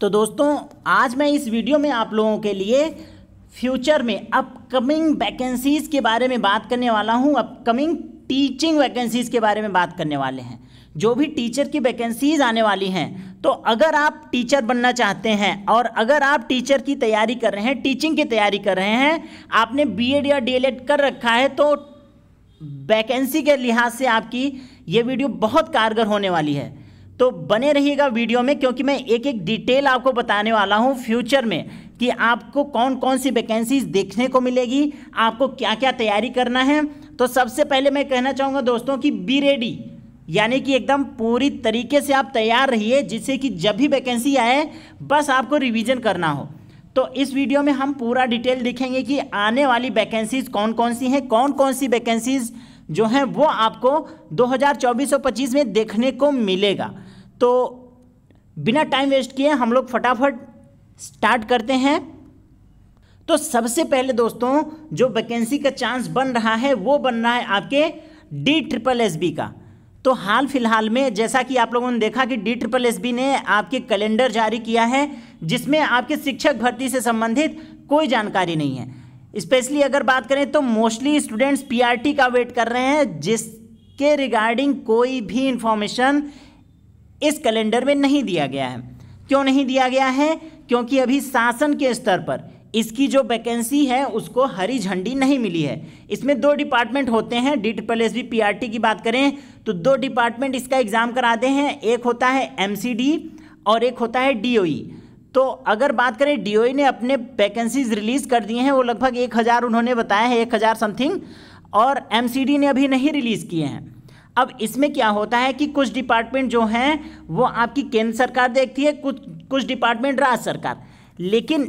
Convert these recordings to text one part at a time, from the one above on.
तो दोस्तों आज मैं इस वीडियो में आप लोगों के लिए फ्यूचर में अपकमिंग वैकेंसीज़ के बारे में बात करने वाला हूँ अपकमिंग टीचिंग वैकेंसीज़ के बारे में बात करने वाले हैं जो भी टीचर की वैकेंसीज़ आने वाली हैं तो अगर आप टीचर बनना चाहते हैं और अगर आप टीचर की तैयारी कर रहे हैं टीचिंग की तैयारी कर रहे हैं आपने बीएड या डीएलएड कर रखा है तो वैकेंसी के लिहाज से आपकी ये वीडियो बहुत कारगर होने वाली है तो बने रहिएगा वीडियो में क्योंकि मैं एक एक डिटेल आपको बताने वाला हूँ फ्यूचर में कि आपको कौन कौन सी वैकेंसीज देखने को मिलेगी आपको क्या क्या तैयारी करना है तो सबसे पहले मैं कहना चाहूँगा दोस्तों कि बी रेडी यानी कि एकदम पूरी तरीके से आप तैयार रहिए जिससे कि जब भी वैकेंसी आए बस आपको रिविज़न करना हो तो इस वीडियो में हम पूरा डिटेल देखेंगे कि आने वाली वैकेंसीज कौन कौन सी हैं कौन कौन सी वैकेंसीज जो हैं वो आपको 2024 और पच्चीस में देखने को मिलेगा तो बिना टाइम वेस्ट किए हम लोग फटाफट स्टार्ट करते हैं तो सबसे पहले दोस्तों जो वैकेंसी का चांस बन रहा है वो बन रहा है आपके डी ट्रिपल एस बी का तो हाल फिलहाल में जैसा कि आप लोगों ने देखा कि डी ट्रिपल एस बी ने आपके कैलेंडर जारी किया है जिसमें आपके शिक्षक भर्ती से संबंधित कोई जानकारी नहीं है स्पेशली अगर बात करें तो मोस्टली स्टूडेंट्स पीआरटी का वेट कर रहे हैं जिसके रिगार्डिंग कोई भी इंफॉर्मेशन इस कैलेंडर में नहीं दिया गया है क्यों नहीं दिया गया है क्योंकि अभी शासन के स्तर पर इसकी जो वैकेंसी है उसको हरी झंडी नहीं मिली है इसमें दो डिपार्टमेंट होते हैं D triple S B P R T की बात करें तो दो डिपार्टमेंट इसका एग्ज़ाम कराते हैं एक होता है एम सी डी और एक होता है डी ओ तो अगर बात करें डी ओ ने अपने वैकेंसीज रिलीज़ कर दिए हैं वो लगभग एक हज़ार उन्होंने बताया है एक हज़ार समथिंग और एम सी डी ने अभी नहीं रिलीज़ किए हैं अब इसमें क्या होता है कि कुछ डिपार्टमेंट जो हैं वो आपकी केंद्र सरकार देखती है कुछ कुछ डिपार्टमेंट राज्य सरकार लेकिन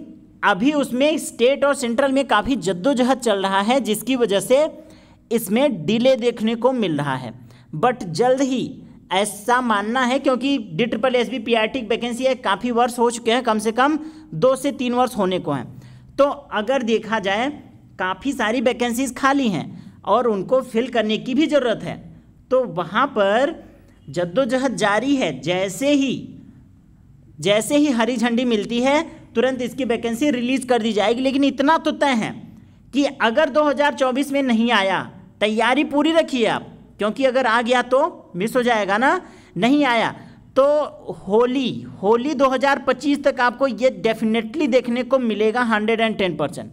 अभी उसमें स्टेट और सेंट्रल में काफ़ी जद्दोजहद चल रहा है जिसकी वजह से इसमें डिले देखने को मिल रहा है बट जल्द ही ऐसा मानना है क्योंकि D triple S B P R T vacancy है काफ़ी वर्ष हो चुके हैं कम से कम दो से तीन वर्ष होने को हैं तो अगर देखा जाए काफ़ी सारी वैकेंसीज खाली हैं और उनको फिल करने की भी ज़रूरत है तो वहाँ पर जद्दोजहद जारी है जैसे ही जैसे ही हरी झंडी मिलती है तुरंत इसकी वैकेंसी रिलीज कर दी जाएगी लेकिन इतना तो तय है कि अगर 2024 में नहीं आया तैयारी पूरी रखिए आप क्योंकि अगर आ गया तो मिस हो जाएगा ना नहीं आया तो होली होली 2025 तक आपको ये डेफिनेटली देखने को मिलेगा 110 परसेंट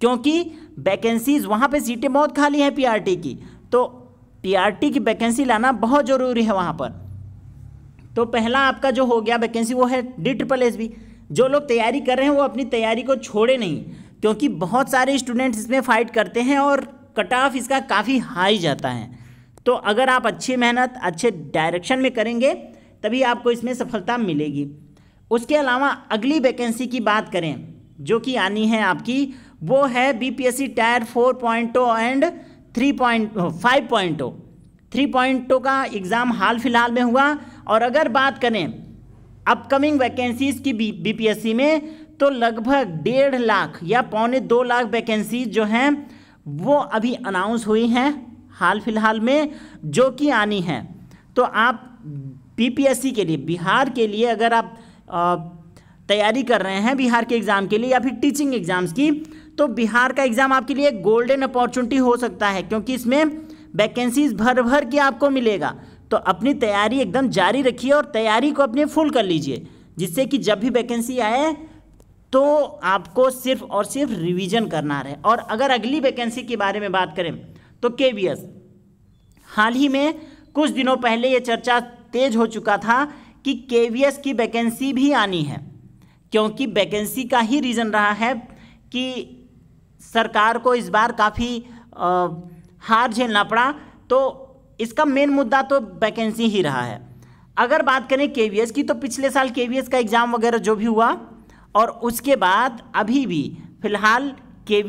क्योंकि वैकेंसीज वहाँ पे सीटें बहुत खाली हैं पीआरटी की तो पीआरटी की वैकेंसी लाना बहुत ज़रूरी है वहाँ पर तो पहला आपका जो हो गया वैकेंसी वो है डी ट्रिपल एस बी जो लोग तैयारी कर रहे हैं वो अपनी तैयारी को छोड़े नहीं क्योंकि बहुत सारे स्टूडेंट्स इसमें फ़ाइट करते हैं और कट ऑफ इसका काफ़ी हाई जाता है तो अगर आप अच्छी मेहनत अच्छे डायरेक्शन में करेंगे तभी आपको इसमें सफलता मिलेगी उसके अलावा अगली वैकेंसी की बात करें जो कि आनी है आपकी वो है B P S C tier four point and three point five point O three point O का एग्ज़ाम हाल फिलहाल में हुआ और अगर बात करें अपकमिंग वैकेंसीज़ की बी बीपीएससी में तो लगभग डेढ़ लाख या पौने दो लाख वैकेंसीज जो हैं वो अभी अनाउंस हुई हैं हाल फिलहाल में जो कि आनी है तो आप बीपीएससी के लिए बिहार के लिए अगर आप तैयारी कर रहे हैं बिहार के एग्ज़ाम के लिए या फिर टीचिंग एग्ज़ाम्स की तो बिहार का एग्ज़ाम आपके लिए गोल्डन अपॉर्चुनिटी हो सकता है क्योंकि इसमें वैकेंसीज भर भर के आपको मिलेगा तो अपनी तैयारी एकदम जारी रखिए और तैयारी को अपने फुल कर लीजिए जिससे कि जब भी वैकेंसी आए तो आपको सिर्फ और सिर्फ रिवीजन करना रहे और अगर अगली वैकेंसी के बारे में बात करें तो के हाल ही में कुछ दिनों पहले ये चर्चा तेज हो चुका था कि के की वैकेंसी भी आनी है क्योंकि वैकेंसी का ही रीज़न रहा है कि सरकार को इस बार काफ़ी हार झेलना पड़ा तो इसका मेन मुद्दा तो वैकेंसी ही रहा है अगर बात करें के की तो पिछले साल के का एग्ज़ाम वगैरह जो भी हुआ और उसके बाद अभी भी फ़िलहाल के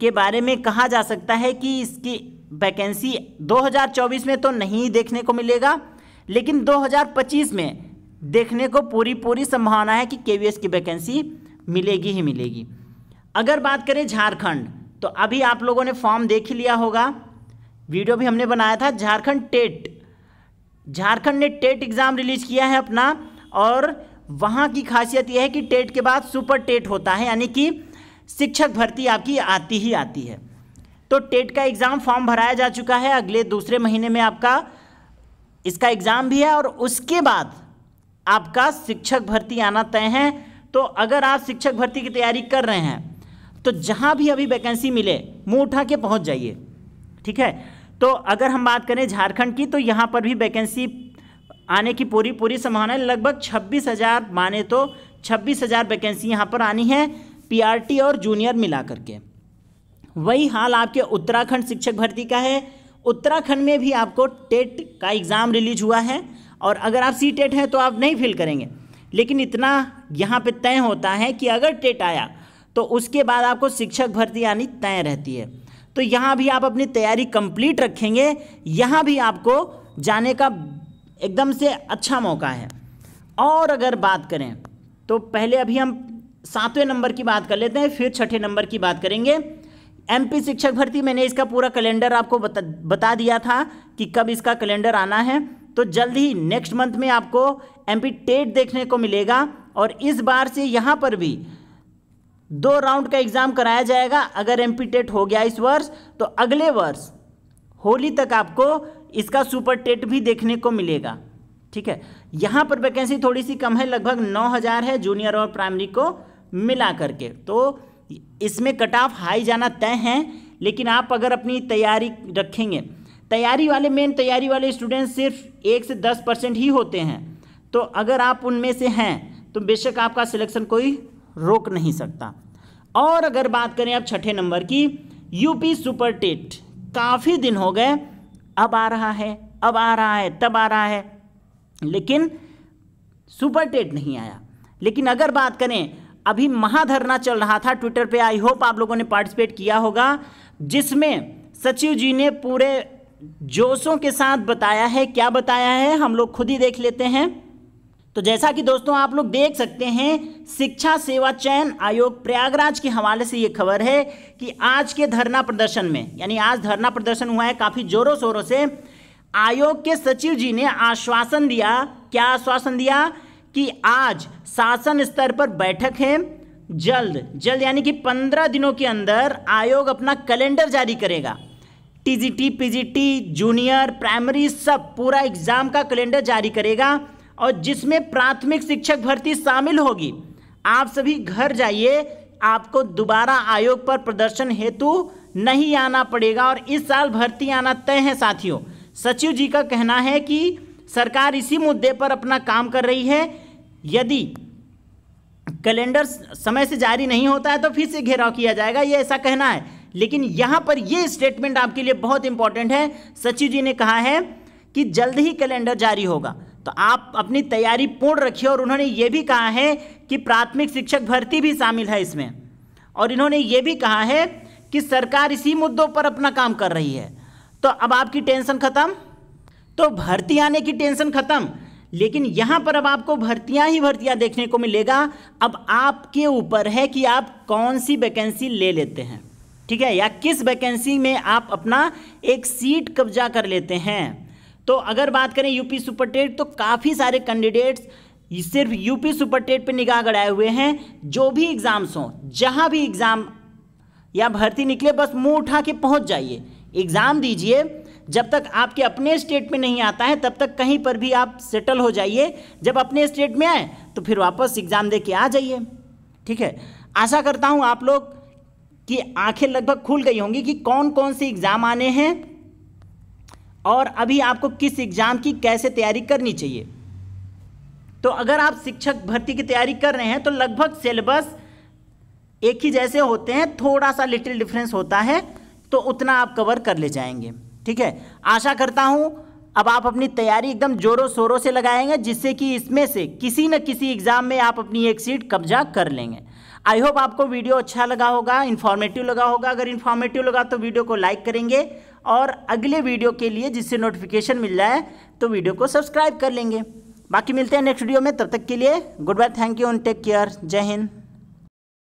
के बारे में कहा जा सकता है कि इसकी वैकेंसी 2024 में तो नहीं देखने को मिलेगा लेकिन 2025 में देखने को पूरी पूरी संभावना है कि के की वैकेंसी मिलेगी ही मिलेगी अगर बात करें झारखंड तो अभी आप लोगों ने फॉर्म देख ही लिया होगा वीडियो भी हमने बनाया था झारखंड टेट झारखंड ने टेट एग्ज़ाम रिलीज किया है अपना और वहाँ की खासियत यह है कि टेट के बाद सुपर टेट होता है यानी कि शिक्षक भर्ती आपकी आती ही आती है तो टेट का एग्ज़ाम फॉर्म भराया जा चुका है अगले दूसरे महीने में आपका इसका एग्ज़ाम भी है और उसके बाद आपका शिक्षक भर्ती आना तय है तो अगर आप शिक्षक भर्ती की तैयारी कर रहे हैं तो जहाँ भी अभी वैकेंसी मिले मुँह उठा के पहुँच जाइए ठीक है तो अगर हम बात करें झारखंड की तो यहाँ पर भी वैकेंसी आने की पूरी पूरी संभावना है लगभग छब्बीस हज़ार माने तो छब्बीस हज़ार वैकेंसी यहाँ पर आनी है पीआरटी और जूनियर मिला करके वही हाल आपके उत्तराखंड शिक्षक भर्ती का है उत्तराखंड में भी आपको टेट का एग्ज़ाम रिलीज हुआ है और अगर आप सी टेट e हैं तो आप नहीं फिल करेंगे लेकिन इतना यहाँ पे तय होता है कि अगर टेट आया तो उसके बाद आपको शिक्षक भर्ती आनी तय रहती है तो यहाँ भी आप अपनी तैयारी कंप्लीट रखेंगे यहाँ भी आपको जाने का एकदम से अच्छा मौका है और अगर बात करें तो पहले अभी हम सातवें नंबर की बात कर लेते हैं फिर छठे नंबर की बात करेंगे एमपी शिक्षक भर्ती मैंने इसका पूरा कैलेंडर आपको बता बता दिया था कि कब इसका कैलेंडर आना है तो जल्द ही नेक्स्ट मंथ में आपको एमपी टेट देखने को मिलेगा और इस बार से यहाँ पर भी दो राउंड का एग्ज़ाम कराया जाएगा अगर एम टेट हो गया इस वर्ष तो अगले वर्ष होली तक आपको इसका सुपर टेट भी देखने को मिलेगा ठीक है यहाँ पर वैकेंसी थोड़ी सी कम है लगभग नौ हज़ार है जूनियर और प्राइमरी को मिला करके तो इसमें कट ऑफ हाई जाना तय है लेकिन आप अगर अपनी तैयारी रखेंगे तैयारी वाले मेन तैयारी वाले स्टूडेंट सिर्फ एक से दस परसेंट ही होते हैं तो अगर आप उनमें से हैं तो बेशक आपका सिलेक्शन कोई रोक नहीं सकता और अगर बात करें अब छठे नंबर की यूपी सुपर टेट काफ़ी दिन हो गए अब आ रहा है अब आ रहा है तब आ रहा है लेकिन सुपर टेट नहीं आया लेकिन अगर बात करें अभी महाधरना चल रहा था ट्विटर पे आई होप आप लोगों ने पार्टिसिपेट किया होगा जिसमें सचिव जी ने पूरे जोशों के साथ बताया है क्या बताया है हम लोग खुद ही देख लेते हैं तो जैसा कि दोस्तों आप लोग देख सकते हैं शिक्षा सेवा चयन आयोग प्रयागराज के हवाले से ये खबर है कि आज के धरना प्रदर्शन में यानी आज धरना प्रदर्शन हुआ है काफ़ी जोरों शोरों से आयोग के सचिव जी ने आश्वासन दिया क्या आश्वासन दिया कि आज शासन स्तर पर बैठक है जल्द जल्द यानी कि पंद्रह दिनों के अंदर आयोग अपना कैलेंडर जारी करेगा टीजीटी पीजीटी जूनियर प्राइमरी सब पूरा एग्ज़ाम का कैलेंडर जारी करेगा और जिसमें प्राथमिक शिक्षक भर्ती शामिल होगी आप सभी घर जाइए आपको दोबारा आयोग पर प्रदर्शन हेतु नहीं आना पड़ेगा और इस साल भर्ती आना तय है साथियों सचिव जी का कहना है कि सरकार इसी मुद्दे पर अपना काम कर रही है यदि कैलेंडर समय से जारी नहीं होता है तो फिर से घेराव किया जाएगा ये ऐसा कहना है लेकिन यहाँ पर यह स्टेटमेंट आपके लिए बहुत इंपॉर्टेंट है सचिव जी ने कहा है कि जल्द ही कैलेंडर जारी होगा तो आप अपनी तैयारी पूर्ण रखिए और उन्होंने ये भी कहा है कि प्राथमिक शिक्षक भर्ती भी शामिल है इसमें और इन्होंने ये भी कहा है कि सरकार इसी मुद्दों पर अपना काम कर रही है तो अब आपकी टेंशन खत्म तो भर्ती आने की टेंशन खत्म लेकिन यहाँ पर अब आपको भर्तियाँ ही भर्तियाँ देखने को मिलेगा अब आपके ऊपर है कि आप कौन सी वैकेंसी ले लेते हैं ठीक है या किस वैकेंसी में आप अपना एक सीट कब्जा कर लेते हैं तो अगर बात करें यूपी सुपर टेट तो काफ़ी सारे कैंडिडेट्स सिर्फ यूपी सुपर टेट पर निगाह गड़ाए हुए हैं जो भी एग्ज़ाम्स हों जहाँ भी एग्ज़ाम या भर्ती निकले बस मुंह उठा के पहुँच जाइए एग्ज़ाम दीजिए जब तक आपके अपने स्टेट में नहीं आता है तब तक कहीं पर भी आप सेटल हो जाइए जब अपने स्टेट में आए तो फिर वापस एग्ज़ाम दे के आ जाइए ठीक है आशा करता हूँ आप लोग कि आंखें लगभग खुल गई होंगी कि कौन कौन से एग्ज़ाम आने हैं और अभी आपको किस एग्ज़ाम की कैसे तैयारी करनी चाहिए तो अगर आप शिक्षक भर्ती की तैयारी कर रहे हैं तो लगभग सिलेबस एक ही जैसे होते हैं थोड़ा सा लिटिल डिफरेंस होता है तो उतना आप कवर कर ले जाएंगे ठीक है आशा करता हूँ अब आप अपनी तैयारी एकदम जोरों शोरों से लगाएंगे जिससे कि इसमें से किसी न किसी एग्ज़ाम में आप अपनी एक सीट कब्जा कर लेंगे आई होप आपको वीडियो अच्छा लगा होगा इन्फॉर्मेटिव लगा होगा अगर इन्फॉर्मेटिव लगा तो वीडियो को लाइक करेंगे और अगले वीडियो के लिए जिससे नोटिफिकेशन मिल जाए तो वीडियो को सब्सक्राइब कर लेंगे बाकी मिलते हैं नेक्स्ट वीडियो में तब तक के लिए good bye thank you and take care जय हिंद